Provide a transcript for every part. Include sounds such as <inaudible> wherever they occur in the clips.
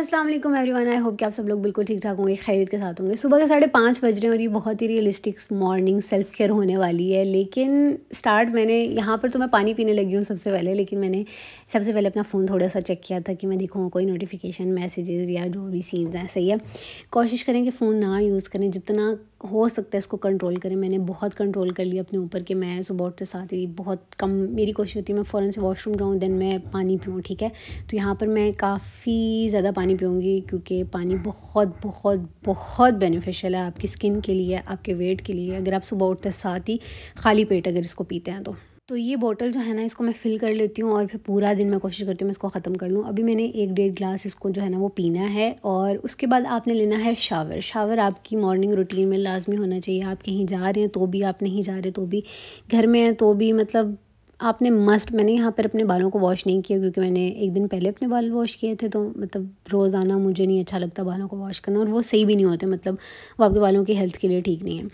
अस्सलाम वालेकुम everyone I hope कि आप सब लोग बिल्कुल ठीक ठाक होंगे खैरियत के साथ होंगे सुबह के साढ़े पाँच बज रहे हैं और ये बहुत ही रियलिस्टिक मॉर्निंग सेल्फ केयर होने वाली है लेकिन स्टार्ट मैंने यहाँ पर तो मैं पानी पीने लगी हूँ सबसे पहले लेकिन मैंने सबसे पहले अपना फ़ोन थोड़ा सा चेक किया था कि मैं देखूँ कोई नोटिफिकेशन मैसेजेस या जो भी सीन्स हैं सही है कोशिश करें कि फ़ोन ना यूज़ करें जितना हो सकता है इसको कंट्रोल करें मैंने बहुत कंट्रोल कर लिया अपने ऊपर कि मैं सुबह उठते साथ ही बहुत कम मेरी कोशिश होती है मैं फ़ौरन से वॉशरूम जाऊँ देन मैं पानी पीऊँ ठीक है तो यहाँ पर मैं काफ़ी ज़्यादा पानी पीऊँगी क्योंकि पानी बहुत बहुत बहुत बेनिफिशियल है आपकी स्किन के लिए आपके वेट के लिए अगर आप सुबह उठते साथ ही खाली पेट अगर इसको पीते हैं तो तो ये बोतल जो है ना इसको मैं फ़िल कर लेती हूँ और फिर पूरा दिन मैं कोशिश करती हूँ मैं इसको ख़त्म कर लूँ अभी मैंने एक डेढ़ ग्लास इसको जो है ना वो पीना है और उसके बाद आपने लेना है शावर शावर आपकी मॉर्निंग रूटीन में लाजमी होना चाहिए आप कहीं जा रहे हैं तो भी आप नहीं जा रहे तो भी घर में हैं तो भी मतलब आपने मस्ट मैंने यहाँ पर अपने बालों को वॉश नहीं किया क्योंकि मैंने एक दिन पहले अपने बाल वॉश किए थे तो मतलब रोज़ाना मुझे नहीं अच्छा लगता बालों को वॉश करना और वो सही भी नहीं होते मतलब वो आपके बालों की हेल्थ के लिए ठीक नहीं है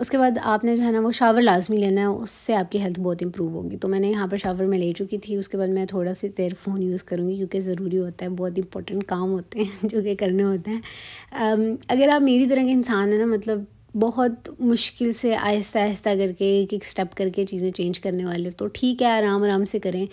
उसके बाद आपने जो है ना वो शावर लाजमी लेना है उससे आपकी हेल्थ बहुत इंप्रूव होगी तो मैंने यहाँ पर शावर में ले चुकी थी उसके बाद मैं थोड़ा सी देर फ़ोन यूज़ करूँगी क्योंकि ज़रूरी होता है बहुत इंपॉर्टेंट काम होते हैं <laughs> जो कि करने होते हैं अगर आप मेरी तरह के इंसान हैं ना मतलब बहुत मुश्किल से आहिस्ता आहिस्ता करके एक एक स्टेप करके चीज़ें चेंज करने वाले तो ठीक है आराम आराम से करें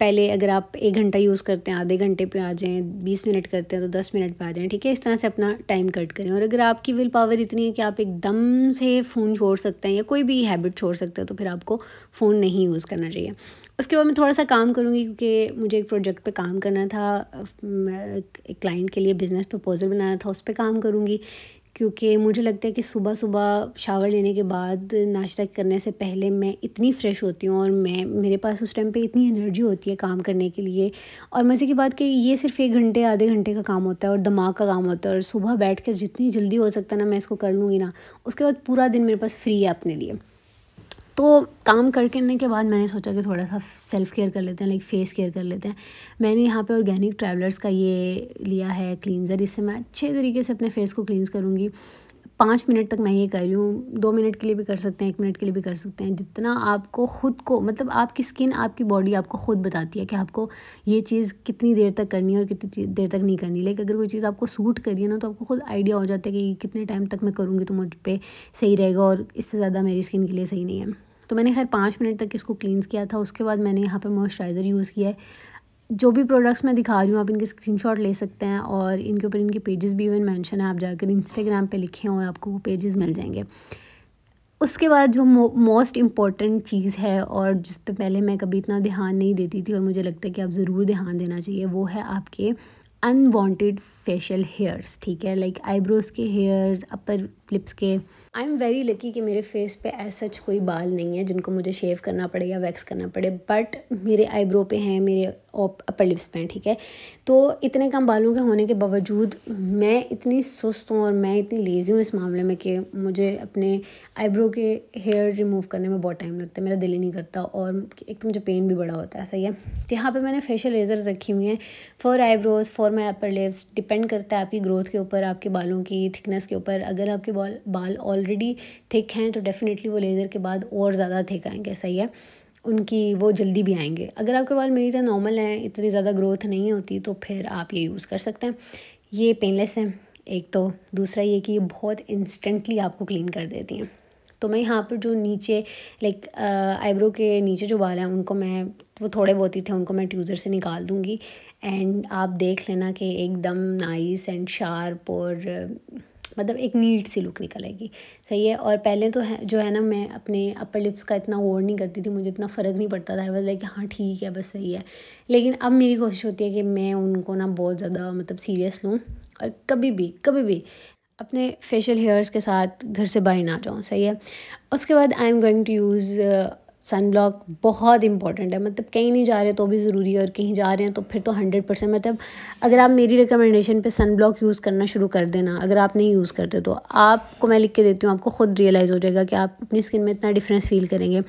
पहले अगर आप एक घंटा यूज़ करते हैं आधे घंटे पे आ जाएँ बीस मिनट करते हैं तो दस मिनट पे आ जाएँ ठीक है इस तरह से अपना टाइम कट करें और अगर आपकी विल पावर इतनी है कि आप एकदम से फ़ोन छोड़ सकते हैं या कोई भी हैबिट छोड़ सकते हैं तो फिर आपको फ़ोन नहीं यूज़ करना चाहिए उसके बाद मैं थोड़ा सा काम करूँगी क्योंकि मुझे एक प्रोजेक्ट पर काम करना था एक क्लाइंट के लिए बिज़नेस प्रपोज़ल बनाना था उस पर काम करूँगी क्योंकि मुझे लगता है कि सुबह सुबह शावर लेने के बाद नाश्ता करने से पहले मैं इतनी फ़्रेश होती हूँ और मैं मेरे पास उस टाइम पे इतनी एनर्जी होती है काम करने के लिए और मज़े की बात कि ये सिर्फ एक घंटे आधे घंटे का काम होता है और दिमाग का काम होता है और सुबह बैठ कर जितनी जल्दी हो सकता है ना मैं इसको कर लूँगी ना उसके बाद पूरा दिन मेरे पास फ्री है अपने लिए तो काम कर करने के बाद मैंने सोचा कि थोड़ा सा सेल्फ़ केयर कर लेते हैं लाइक फेस केयर कर लेते हैं मैंने यहाँ पे ऑर्गेनिक ट्रैवलर्स का ये लिया है क्लींज़र इससे मैं अच्छे तरीके से अपने फेस को क्लींस करूँगी पाँच मिनट तक मैं ये कर रही हूँ दो मिनट के लिए भी कर सकते हैं एक मिनट के लिए भी कर सकते हैं जितना आपको ख़ुद को मतलब आपकी स्किन आपकी बॉडी आपको ख़ुद बताती है कि आपको ये चीज़ कितनी देर तक करनी है और कितनी देर तक नहीं करनी लाइक अगर कोई चीज़ आपको सूट करिए ना तो आपको खुद आइडिया हो जाता है कि कितने टाइम तक मैं करूँगी तो मुझ पर सही रहेगा और इससे ज़्यादा मेरी स्किन के लिए सही नहीं है तो मैंने खैर पाँच मिनट तक इसको क्लींस किया था उसके बाद मैंने यहाँ पर मॉइस्चराइज़र यूज़ किया है जो भी प्रोडक्ट्स मैं दिखा रही हूँ आप इनके स्क्रीनशॉट ले सकते हैं और इनके ऊपर इनके पेजेस भी इवन मेंशन है आप जाकर इंस्टाग्राम पे लिखें और आपको वो पेजेस मिल जाएंगे उसके बाद जो मोस्ट इम्पॉर्टेंट चीज़ है और जिस पे पहले मैं कभी इतना ध्यान नहीं देती थी और मुझे लगता है कि आप ज़रूर ध्यान देना चाहिए वो है आपके अनवॉन्टेड फेशियल हेयर्स ठीक है लाइक आईब्रोज़ के हेयर्स अपर क्लिप्स के आई एम वेरी लकी कि मेरे फेस पे ऐसा सच कोई बाल नहीं है जिनको मुझे शेव करना पड़े या वैक्स करना पड़े बट मेरे आईब्रो पे हैं मेरे अपर लिप्स पे हैं ठीक है तो इतने कम बालों के होने के बावजूद मैं इतनी सुस्त हूँ और मैं इतनी लेज़ी हूँ इस मामले में कि मुझे अपने आईब्रो के हेयर रिमूव करने में बहुत टाइम लगता है मेरा दिल ही नहीं करता और एक तो मुझे पेन भी बड़ा होता है सही है तो यहाँ पर मैंने फेशियल लेज़र्स रखी हुई हैं for eyebrows for my upper lips depend करता है आपकी ग्रोथ के ऊपर आपके बालों की थिकनेस के ऊपर अगर आपके बाल बाल ऑलरेडी थिक हैं तो डेफ़िनेटली वो लेज़र के बाद और ज़्यादा थिक आएंगे सही है उनकी वो जल्दी भी आएंगे अगर आपके बाल मेरी तरह नॉर्मल हैं इतनी ज़्यादा ग्रोथ नहीं होती तो फिर आप ये यूज़ कर सकते हैं ये पेनलेस हैं एक तो दूसरा ये कि ये बहुत इंस्टेंटली आपको क्लीन कर देती हैं तो मैं यहाँ पर जो नीचे लाइक आईब्रो के नीचे जो बाल हैं उनको मैं वो थोड़े बहुत ही थे उनको मैं ट्यूज़र से निकाल दूँगी एंड आप देख लेना कि एकदम नाइस एंड शार्प और मतलब एक नीट सी लुक निकलेगी सही है और पहले तो है जो है ना मैं अपने अपर लिप्स का इतना वोर नहीं करती थी मुझे इतना फ़र्क नहीं पड़ता था आई लाइक हाँ ठीक है बस सही है लेकिन अब मेरी कोशिश होती है कि मैं उनको ना बहुत ज़्यादा मतलब सीरियस लूँ और कभी भी कभी भी अपने फेशियल हेयर्स के साथ घर से बाहर ना जाऊँ सही है उसके बाद I am going to use sunblock बहुत इंपॉर्टेंट है मतलब कहीं नहीं जा रहे तो भी ज़रूरी है और कहीं जा रहे हैं तो फिर तो हंड्रेड परसेंट मतलब अगर आप मेरी रिकमेंडेशन पे सनब्लॉक यूज़ करना शुरू कर देना अगर आप नहीं यूज़ करते तो आपको मैं लिख के देती हूँ आपको ख़ुद रियलाइज़ हो जाएगा कि आप अपनी स्किन में इतना डिफरेंस फील करेंगे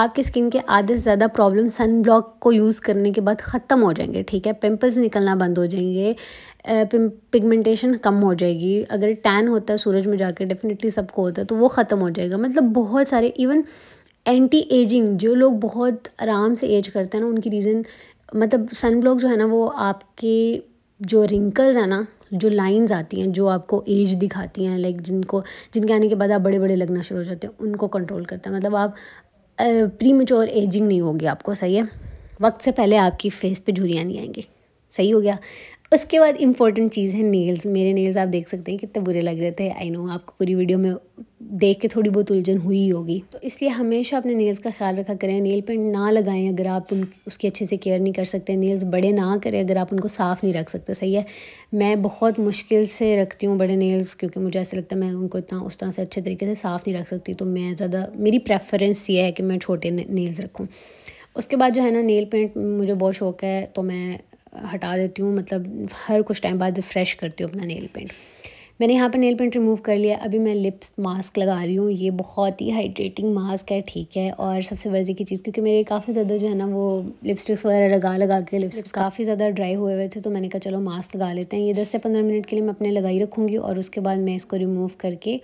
आपकी स्किन के आधे से ज़्यादा प्रॉब्लम सन ब्लॉक को यूज़ करने के बाद ख़त्म हो जाएंगे ठीक है पिम्पल्स निकलना बंद हो जाएंगे पिगमेंटेशन कम हो जाएगी अगर टैन होता है सूरज में जाकर डेफिनेटली सबको होता है तो वो ख़त्म हो जाएगा मतलब बहुत सारे इवन एंटी एजिंग जो लोग बहुत आराम से एज करते हैं ना उनकी रीज़न मतलब सन ब्लॉक जो है ना वो आपके जो रिंकल्स हैं ना जो लाइंस आती हैं जो आपको एज दिखाती हैं लाइक जिनको जिनके आने के बाद आप बड़े बड़े लगना शुरू हो जाते हैं उनको कंट्रोल करता है मतलब आप प्री मच्योर एजिंग नहीं होगी आपको सही है वक्त से पहले आपकी फेस पे झुरियाँ नहीं आएंगी सही हो गया उसके बाद इंपॉर्टेंट चीज़ है नेल्स मेरे नेल्स आप देख सकते हैं कितने बुरे लग रहे थे आई नो आपको पूरी वीडियो में देख के थोड़ी बहुत उलझन हुई होगी तो इसलिए हमेशा अपने नेल्स का ख्याल रखा करें नेल पेंट ना लगाएं अगर आप उन उसकी अच्छे से केयर नहीं कर सकते नेल्स बड़े ना करें अगर आप उनको साफ़ नहीं रख सकते सही है मैं बहुत मुश्किल से रखती हूँ बड़े नेल्स क्योंकि मुझे ऐसा लगता है मैं उनको इतना उस तरह से अच्छे तरीके से साफ़ नहीं रख सकती तो मैं ज़्यादा मेरी प्रेफरेंस ये है कि मैं छोटे नेल्स रखूँ उसके बाद जो है ना नेल पेंट मुझे बहुत शौक है तो मैं हटा देती हूँ मतलब हर कुछ टाइम बाद फ्रेश करती हूँ अपना नेल पेंट मैंने यहाँ पर नेल पेंट रिमूव कर लिया अभी मैं लिप्स मास्क लगा रही हूँ ये बहुत ही हाइड्रेटिंग मास्क है ठीक है और सबसे वर्जी की चीज़ क्योंकि मेरे काफ़ी ज़्यादा जो है ना वो लिपस्टिक्स वगैरह लगा लगा के लिपस्टिक्स काफ़ी ज़्यादा ड्राई हुए हुए थे तो मैंने कहा चलो मास्क लगा लेते हैं ये दस से पंद्रह मिनट के लिए मैं अपने लगाई रखूँगी और उसके बाद मैं इसको रिमूव करके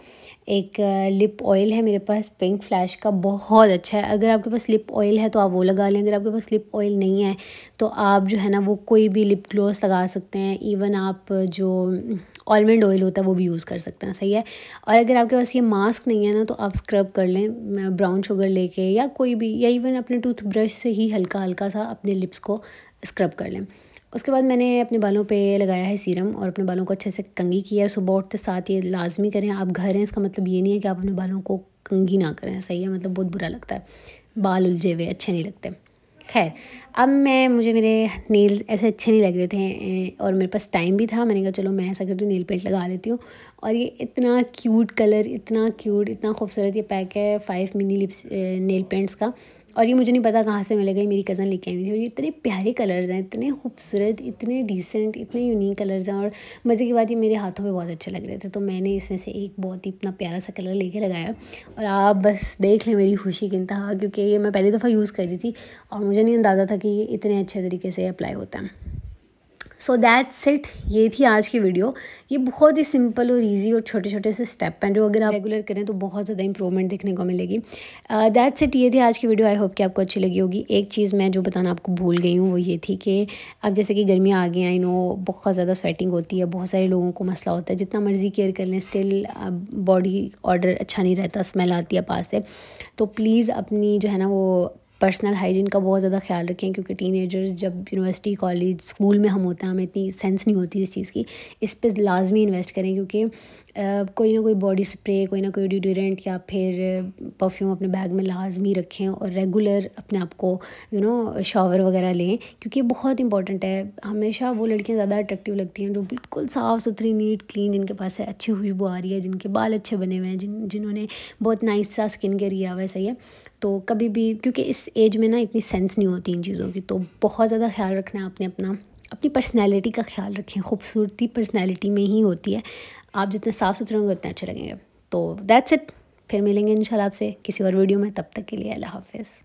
एक लिप ऑयल है मेरे पास पिंक फ्लैश का बहुत अच्छा है अगर आपके पास लिप ऑयल है तो आप वो लगा लें अगर आपके पास लिप ऑयल नहीं है तो आप जो है ना वो कोई भी लिप ग्लोस लगा सकते हैं इवन आप जो ऑलमंड ऑयल होता है वो भी यूज़ कर सकते हैं सही है और अगर आपके पास ये मास्क नहीं है ना तो आप स्क्रब कर लें ब्राउन शुगर लेके या कोई भी या इवन अपने टूथब्रश से ही हल्का हल्का सा अपने लिप्स को स्क्रब कर लें उसके बाद मैंने अपने बालों पे लगाया है सीरम और अपने बालों को अच्छे से कंगी किया है सुबह उठते साथ ये लाजमी करें आप घर हैं इसका मतलब ये नहीं है कि आप अपने बालों को कंगी ना करें सही है मतलब बहुत बुरा लगता है बाल उलझे हुए अच्छे नहीं लगते खैर अब मैं मुझे मेरे नेल ऐसे अच्छे नहीं लग रहे थे और मेरे पास टाइम भी था मैंने कहा चलो मैं ऐसा करती हूँ नेल पेंट लगा लेती हूँ और ये इतना क्यूट कलर इतना क्यूट इतना खूबसूरत ये पैक है five mini lips nail paints का और ये मुझे नहीं पता कहाँ से मिलेगा ये मेरी कज़न लेके आई थी और ये इतने प्यारे कलर्स हैं इतने खूबसूरत इतने डिसेंट इतने यूनिक कलर्स हैं और मज़े की बात ये मेरे हाथों पे बहुत अच्छे लग रहे थे तो मैंने इसमें से एक बहुत ही इतना प्यारा सा कलर लेके लगाया और आप बस देख लें मेरी खुशी की इंतहा क्योंकि ये मैं पहली दफ़ा यूज़ कर रही थी और मुझे नहीं अंदाज़ा था कि ये इतने अच्छे तरीके से अप्लाई होता है सो दैट्स इट ये थी आज की वीडियो ये बहुत ही सिंपल और ईजी और छोटे छोटे से स्टेप हैं जो अगर आप रेगुलर करें तो बहुत ज़्यादा इंप्रूवमेंट देखने को मिलेगी दैट्स uh, इट ये थी आज की वीडियो आई होप कि आपको अच्छी लगी होगी एक चीज़ मैं जो बताना आपको भूल गई हूँ वो ये थी कि अब जैसे कि गर्मियाँ आ गई आई नो बहुत ज़्यादा स्वेटिंग होती है बहुत सारे लोगों को मसला होता है जितना मर्ज़ी केयर कर लें स्टिल बॉडी ऑर्डर अच्छा नहीं रहता स्मेल आती है पास से तो प्लीज़ अपनी जो है ना वो पर्सनल हाइजीन का बहुत ज़्यादा ख्याल रखें क्योंकि टीनेजर्स जब यूनिवर्सिटी कॉलेज स्कूल में हम होते हैं हमें इतनी सेंस नहीं होती इस चीज़ की इस पर लाजमी इन्वेस्ट करें क्योंकि कोई ना कोई बॉडी स्प्रे कोई ना कोई डिडोरेंट या फिर परफ्यूम अपने बैग में लाजमी रखें और रेगुलर अपने आप को यू नो शावर वगैरह लें क्योंकि बहुत इंपॉर्टेंट है हमेशा वो लड़कियां ज़्यादा अट्रैक्टिव लगती हैं जो बिल्कुल साफ़ सुथरी नीट क्लीन जिनके पास है अच्छी खुशबू आ रही है जिनके बाल अच्छे बने हुए हैं जिन जिन्होंने बहुत नाइस सा स्किन केयर किया हुआ है सही है तो कभी भी क्योंकि इस एज में ना इतनी सेंस नहीं होती इन चीज़ों की तो बहुत ज़्यादा ख्याल रखना है आपने अपना अपनी पर्सनैलिटी का ख्याल रखें खूबसूरती पर्सनैलिटी में ही होती है आप जितने साफ़ सुथरे होंगे उतने अच्छे लगेंगे तो दैट्स इट फिर मिलेंगे इंशाल्लाह आपसे किसी और वीडियो में तब तक के लिए अल्लाह हाफिज़